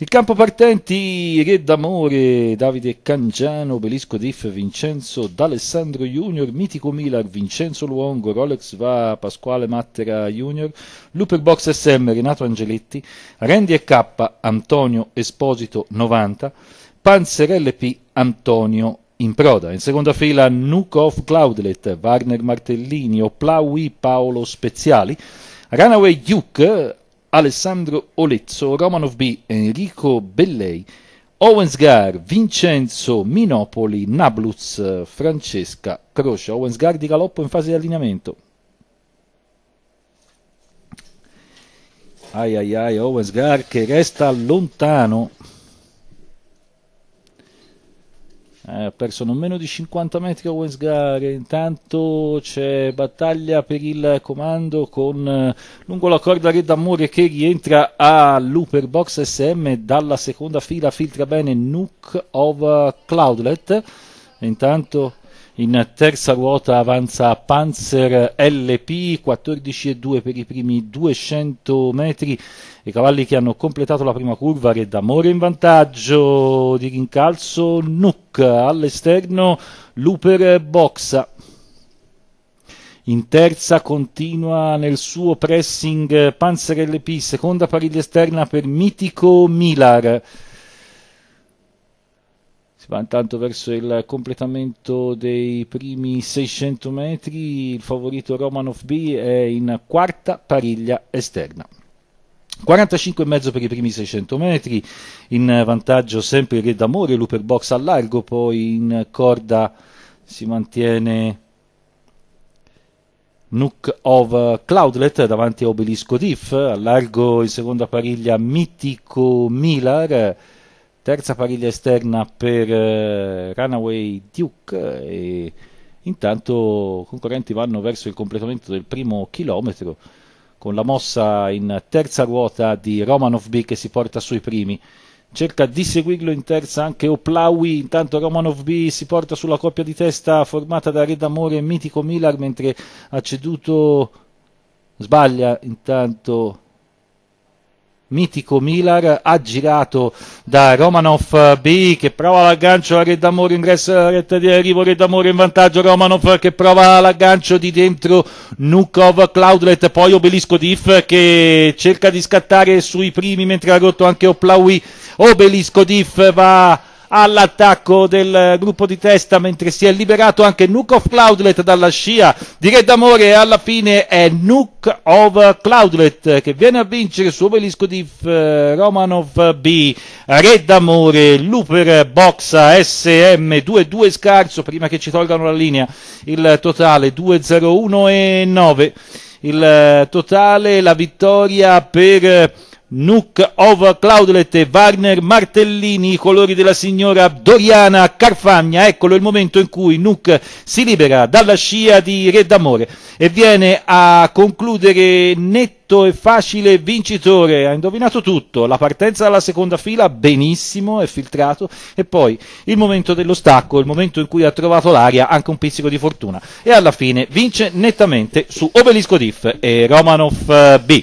Il campo partenti, Re d'Amore, Davide Cangiano, Obelisco Diff, Vincenzo D'Alessandro Junior, Mitico Milan, Vincenzo Luongo, Rolex Va, Pasquale Mattera Junior, Luperbox SM, Renato Angeletti, Randy e K, Antonio Esposito 90, Panzer LP, Antonio in proda. In seconda fila Nukov Claudlet, Warner Martellini, Oplaui Paolo Speziali, Runaway Duke, Alessandro Olezzo, Romanov B, Enrico Bellei, Owensgar, Vincenzo Minopoli, Nabluz, Francesca Croce. Owensgar di galoppo in fase di allineamento. Ai ai ai, Owensgar che resta lontano. ha eh, perso non meno di 50 metri a Wensgar. intanto c'è battaglia per il comando con eh, lungo la corda Red Amore che rientra all'Uper Box SM dalla seconda fila, filtra bene Nook of Cloudlet Intanto in terza ruota avanza Panzer LP, 14,2 per i primi 200 metri. I cavalli che hanno completato la prima curva, Re d'Amore in vantaggio, di rincalzo Nook all'esterno Looper Boxa. In terza continua nel suo pressing Panzer LP, seconda pariglia esterna per Mitico Milar va intanto verso il completamento dei primi 600 metri, il favorito Romanov B è in quarta pariglia esterna. 45,5 per i primi 600 metri, in vantaggio sempre il Re d'Amore, Looper Box a largo, poi in corda si mantiene Nook of Cloudlet davanti a Obelisco Diff, a largo in seconda pariglia Mitico Milar, terza pariglia esterna per eh, Runaway Duke eh, e intanto i concorrenti vanno verso il completamento del primo chilometro con la mossa in terza ruota di Romanov B che si porta sui primi cerca di seguirlo in terza anche Oplawi, intanto Romanov B si porta sulla coppia di testa formata da Red Amore e Mitico Milar mentre ha ceduto, sbaglia intanto mitico Milar ha girato da Romanov B che prova l'aggancio a Red Reddamore ingresso alla retta di arrivo Reddamore in vantaggio Romanov che prova l'aggancio di dentro Nukov Cloudlet poi Obelisco Diff che cerca di scattare sui primi mentre ha rotto anche Oplaui Obelisco Diff va all'attacco del gruppo di testa mentre si è liberato anche Nook of Cloudlet dalla scia di Red Amore e alla fine è Nook of Cloudlet che viene a vincere su obelisco di eh, Romanov B Red Amore, Looper Boxa SM 2-2 scarso prima che ci tolgano la linea il totale 2-0-1 e 9 il totale, la vittoria per Nuc, Ova, e Wagner, Martellini, i colori della signora Doriana Carfagna, eccolo il momento in cui Nuc si libera dalla scia di Re d'Amore e viene a concludere netto e facile vincitore, ha indovinato tutto, la partenza dalla seconda fila benissimo, è filtrato e poi il momento dello stacco, il momento in cui ha trovato l'aria, anche un pizzico di fortuna e alla fine vince nettamente su Obelisco Diff e Romanov eh, B.